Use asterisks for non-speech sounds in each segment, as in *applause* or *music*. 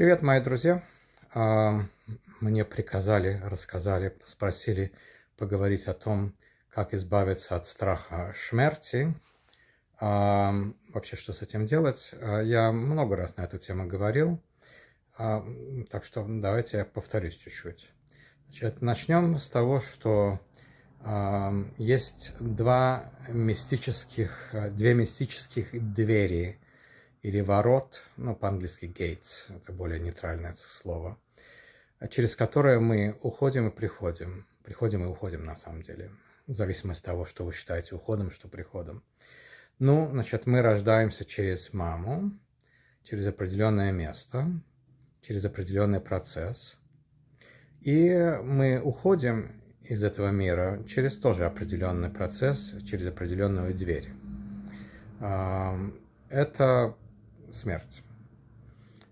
Привет, мои друзья. А, мне приказали, рассказали, спросили поговорить о том, как избавиться от страха смерти. А, вообще, что с этим делать? А, я много раз на эту тему говорил, так что давайте я повторюсь чуть-чуть. Значит, начнем с того, что есть два мистических, э, две мистических двери – или ворот, ну, по-английски gates, это более нейтральное слово, а через которое мы уходим и приходим. Приходим и уходим, на самом деле, в зависимости от того, что вы считаете уходом, что приходом. Ну, значит, мы рождаемся через маму, через определенное место, через определенный процесс. И мы уходим из этого мира через тоже определенный процесс, через определенную дверь. Это смерть.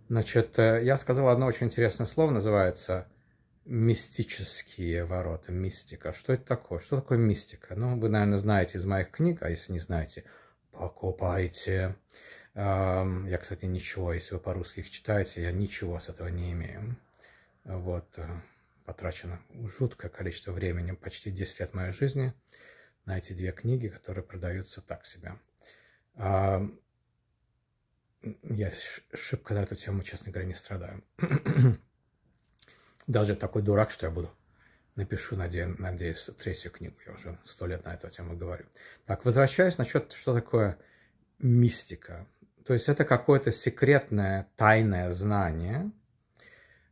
Значит, э, я сказал одно очень интересное слово, называется мистические ворота, мистика. Что это такое? Что такое мистика? Ну, вы, наверное, знаете из моих книг, а если не знаете, покупайте. Я, кстати, ничего, если вы по-русски их читаете, я ничего с этого не имею. Вот, э, потрачено жуткое количество времени, почти 10 лет моей жизни на эти две книги, которые продаются так себе я шибко на эту тему, честно говоря, не страдаю. *clears throat* Даже такой дурак, что я буду напишу, надеюсь, надеюсь, третью книгу. Я уже сто лет на эту тему говорю. Так, возвращаюсь насчет, что такое мистика. То есть это какое-то секретное, тайное знание,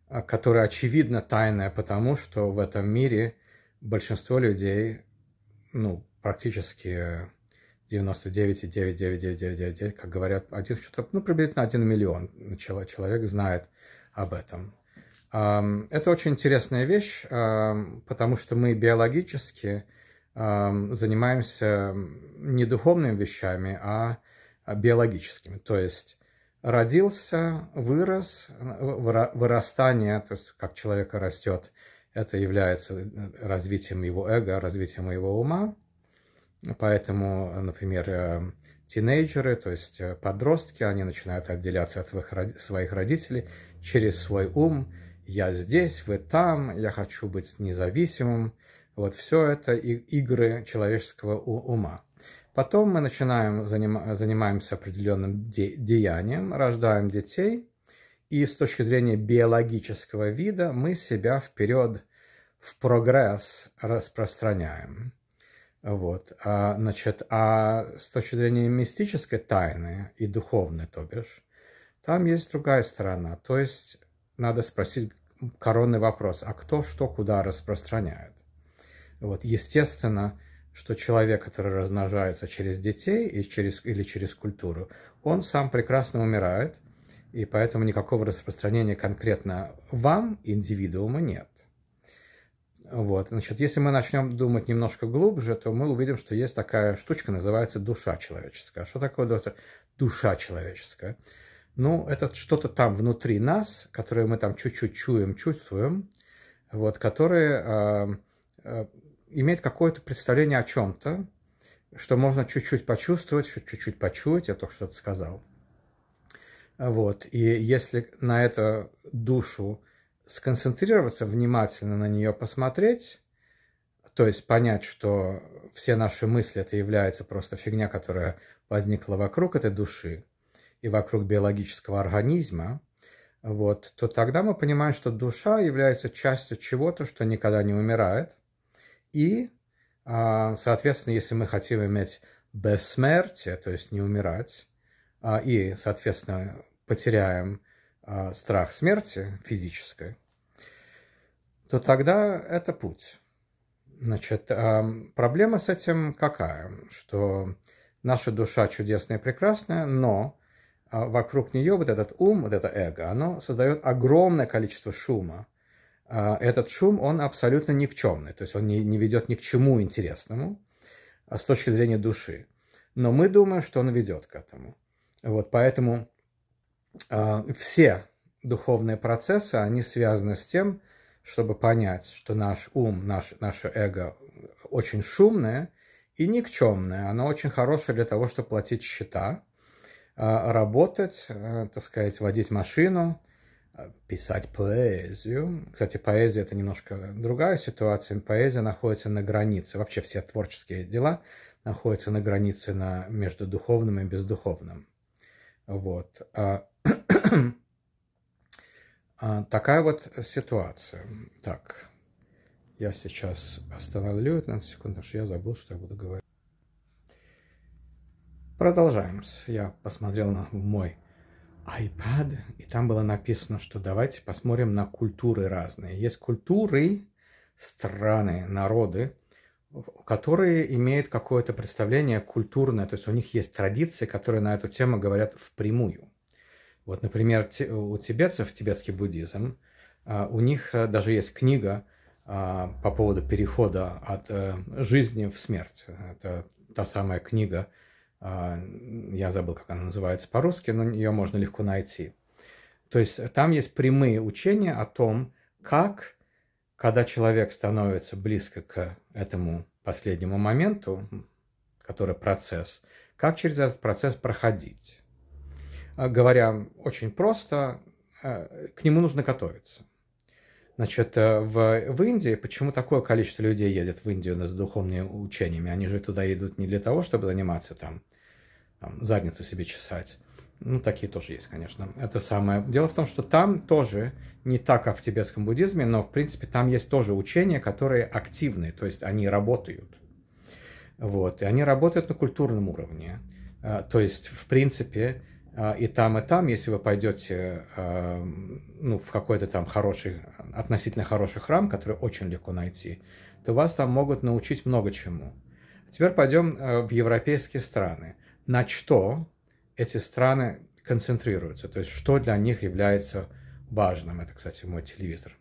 а, которое, очевидно, тайное, потому что в этом мире большинство людей, ну, практически 99,99999, как говорят, один, что-то, ну, приблизительно 1 миллион человек знает об этом. Это очень интересная вещь, потому что мы биологически занимаемся не духовными вещами, а, а биологическими. То есть родился, вырос, вырастание, то есть как человека растет, это является э, развитием его эго, развитием его ума. Поэтому, э, например, э, тинейджеры, то есть э, подростки, они начинают отделяться от своих родителей через свой ум. Я здесь, вы там, я хочу быть независимым. Вот все это игры человеческого ума. Потом мы начинаем, занимаемся определенным де, деянием, рождаем детей, и с точки зрения биологического вида мы себя вперед в прогресс распространяем. Вот. А, значит, а с точки зрения мистической тайны и духовной, то бишь, там есть другая сторона. То есть надо спросить коронный вопрос, а кто что куда распространяет? Вот, естественно, что человек, который размножается через детей и через, или через культуру, он сам прекрасно умирает, и поэтому никакого распространения конкретно вам, индивидуума, нет. Вот, значит, если мы начнем думать немножко глубже, то мы увидим, что есть такая штучка, называется душа человеческая. А что такое душа человеческая? Ну, это что-то там внутри нас, которое мы там чуть-чуть чуем, чувствуем, вот, которое э, имеет какое-то представление о чем-то, что можно чуть-чуть почувствовать, чуть-чуть почуять, я только что-то сказал. Вот, и если на эту душу сконцентрироваться, внимательно на нее посмотреть, то есть понять, что все наши мысли это является просто фигня, которая возникла вокруг этой души и вокруг биологического организма, вот, то тогда мы понимаем, что душа является частью чего-то, что никогда не умирает. И, а, соответственно, если мы хотим иметь бессмертие, то есть не умирать, а, и, соответственно, потеряем а, страх смерти физической, то тогда это путь. Значит, а, проблема с этим какая? Что наша душа чудесная и прекрасная, но а, вокруг нее вот этот ум, вот это эго, оно создает огромное количество шума. Этот шум, он абсолютно никчемный, то есть он не, не ведет ни к чему интересному с точки зрения души. Но мы думаем, что он ведет к этому. Вот поэтому а, все духовные процессы, они связаны с тем, чтобы понять, что наш ум, наш, наше эго очень шумное и никчемное. Оно очень хорошее для того, чтобы платить счета, а, работать, а, так сказать, водить машину, писать поэзию. Кстати, поэзия – это немножко другая ситуация. Поэзия находится на границе. Вообще все творческие дела находятся на границе на, между духовным и бездуховным. Вот. А, *clears throat* а, такая вот ситуация. Так, я сейчас остановлю на секунд, потому что я забыл, что я буду говорить. Продолжаем. Я посмотрел на мой iPad, и там было написано, что давайте посмотрим на культуры разные. Есть культуры, страны, народы, которые имеют какое-то представление культурное, то есть у них есть традиции, которые на эту тему говорят впрямую. Вот, например, у тибетцев тибетский буддизм, а, у них э, даже есть книга а, по поводу перехода от э, жизни в смерть. Это та самая книга, а, я забыл, как она называется по-русски, но ее можно легко найти. То есть там есть прямые учения о том, как, когда человек становится близко к этому последнему моменту, который процесс, как через этот процесс проходить. А, говоря очень просто, а, к нему нужно готовиться. Значит, э, в, в Индии, почему такое количество людей едет в Индию с духовными учениями? Они же туда идут не для того, чтобы заниматься там, там задницу себе чесать, ну, такие тоже есть, конечно. Это самое. Дело в том, что там тоже, не так, как в тибетском буддизме, но, в принципе, там есть тоже учения, которые активны, то есть они работают. Вот. И они работают на культурном уровне. А, то есть, в принципе, а, и там, и там, если вы пойдете а, ну, в какой-то там хороший, относительно хороший храм, который очень легко найти, то вас там могут научить много чему. Теперь пойдем в европейские страны. На что эти страны концентрируются, то есть что для них является важным. Это, кстати, мой телевизор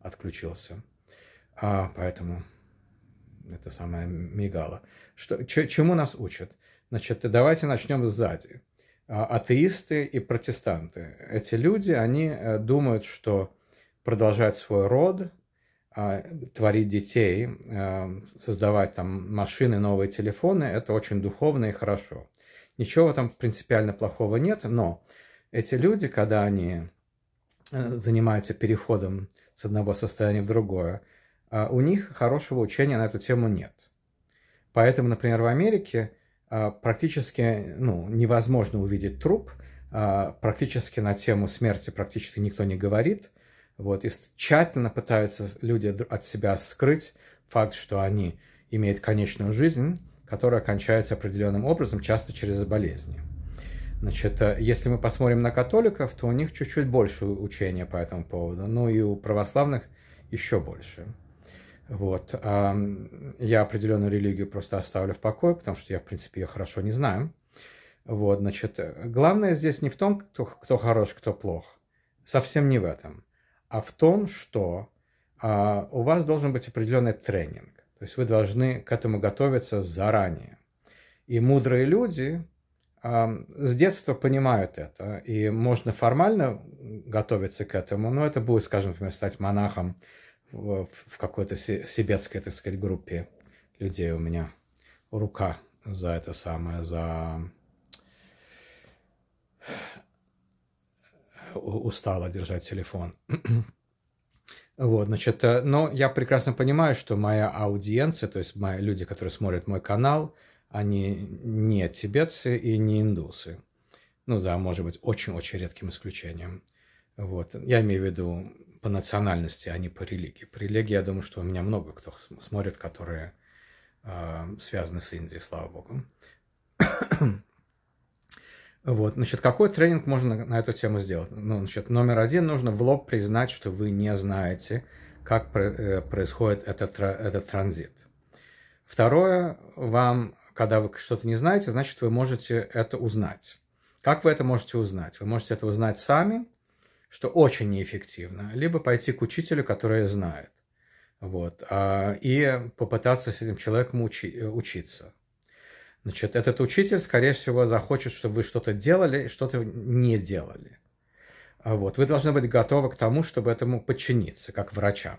отключился, а, поэтому это самое мигало. Что, чему нас учат? Значит, давайте начнем сзади. А, атеисты и протестанты. Эти люди, они э, думают, что продолжать свой род, а, творить детей, э, создавать там машины, новые телефоны, это очень духовно и хорошо – Ничего там принципиально плохого нет, но эти люди, когда они э, занимаются переходом с одного состояния в другое, э, у них хорошего учения на эту тему нет. Поэтому, например, в Америке э, практически ну, невозможно увидеть труп, практически на тему смерти практически никто не говорит, вот, и тщательно пытаются люди от себя скрыть факт, что они имеют конечную жизнь, которая кончается определенным образом, часто через болезни. Значит, э, если мы посмотрим на католиков, то у них чуть-чуть больше учения по этому поводу, ну и у православных еще больше. Вот. Я определенную религию просто оставлю в покое, потому что я, в принципе, ее хорошо не знаю. Вот, значит, главное здесь не в том, кто, кто хорош, кто плох, совсем не в этом, а в том, что а, у вас должен быть определенный тренинг. То есть вы должны к этому готовиться заранее. И мудрые люди э, с детства понимают это, и можно формально готовиться к этому, но это будет, скажем, например, стать монахом в, в какой-то сибетской, так сказать, группе людей у меня рука за это самое, за устала держать телефон. Вот, значит, э, но я прекрасно понимаю, что моя аудиенция, то есть мои люди, которые смотрят мой канал, они не тибетцы и не индусы. Ну, за, может быть, очень-очень редким исключением. Вот. Я имею в виду по национальности, а не по религии. По религии, я думаю, что у меня много кто смотрит, которые э, связаны с Индией, слава богу. Вот, значит, какой тренинг можно на эту тему сделать? Ну, значит, номер один нужно в лоб признать, что вы не знаете, как э, происходит этот, этот транзит. Второе, вам, когда вы что-то не знаете, значит, вы можете это узнать. Как вы это можете узнать? Вы можете это узнать сами, что очень неэффективно, либо пойти к учителю, который знает, вот, а, и попытаться с этим человеком учи, э, учиться. Значит, этот учитель, скорее всего, захочет, чтобы вы что-то делали и что-то не делали. А вот. Вы должны быть готовы к тому, чтобы этому подчиниться, как врачам.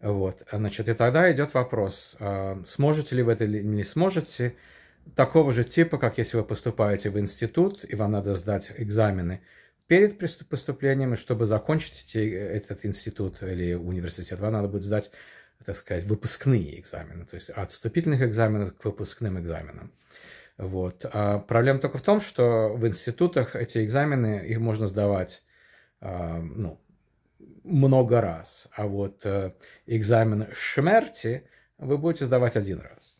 Вот. Значит, и тогда идет вопрос, а, сможете ли вы это или не сможете, такого же типа, как если вы поступаете в институт, и вам надо сдать экзамены перед поступлением, и чтобы закончить этот институт или университет, вам надо будет сдать так сказать, выпускные экзамены, то есть от вступительных экзаменов к выпускным экзаменам. Вот. А проблема только в том, что в институтах эти экзамены, их можно сдавать а, ну, много раз, а вот э, экзамен смерти вы будете сдавать один раз.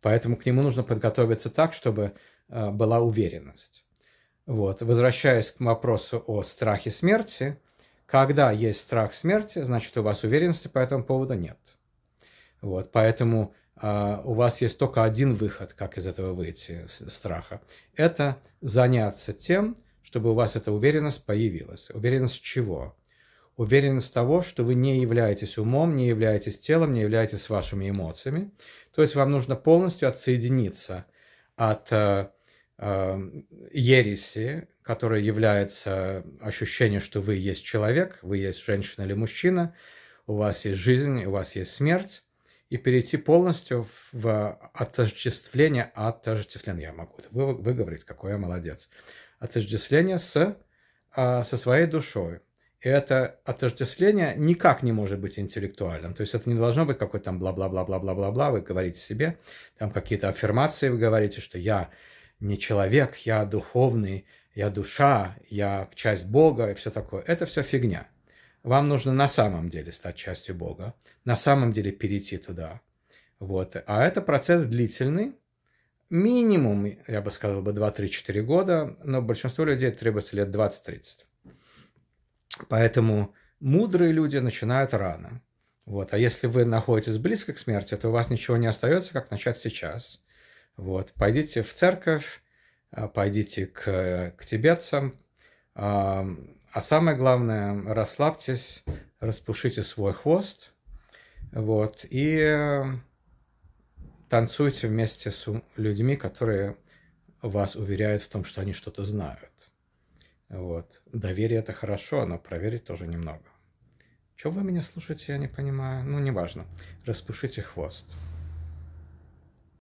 Поэтому к нему нужно подготовиться так, чтобы э, была уверенность. Вот. Возвращаясь к вопросу о страхе смерти – когда есть страх смерти, значит, у вас уверенности по этому поводу нет. Вот, поэтому э, у вас есть только один выход, как из этого выйти, с, страха. Это заняться тем, чтобы у вас эта уверенность появилась. Уверенность чего? Уверенность того, что вы не являетесь умом, не являетесь телом, не являетесь вашими эмоциями. То есть вам нужно полностью отсоединиться от э, Эм, ереси, которая является ощущение, что вы есть человек, вы есть женщина или мужчина, у вас есть жизнь, у вас есть смерть, и перейти полностью в отождествление, отождествление, я могу вы, выговорить, какой я молодец, отождествление с, а, со своей душой. И это отождествление никак не может быть интеллектуальным. То есть это не должно быть какой-то там бла-бла-бла-бла-бла-бла-бла, вы говорите себе, там какие-то аффирмации вы говорите, что я не человек, я духовный, я душа, я часть Бога и все такое. Это все фигня. Вам нужно на самом деле стать частью Бога, на самом деле перейти туда. Вот. А это процесс длительный, минимум, я бы сказал, бы 2-3-4 года, но большинству людей требуется лет 20-30. Поэтому мудрые люди начинают рано. Вот. А если вы находитесь близко к смерти, то у вас ничего не остается, как начать сейчас – вот. Пойдите в церковь, а, пойдите к, к тибетцам, а, а самое главное, расслабьтесь, распушите свой хвост, вот, и танцуйте вместе с людьми, которые вас уверяют в том, что они что-то знают. Вот. Доверие – это хорошо, но проверить тоже немного. Чего вы меня слушаете, я не понимаю. Ну, неважно. Распушите хвост.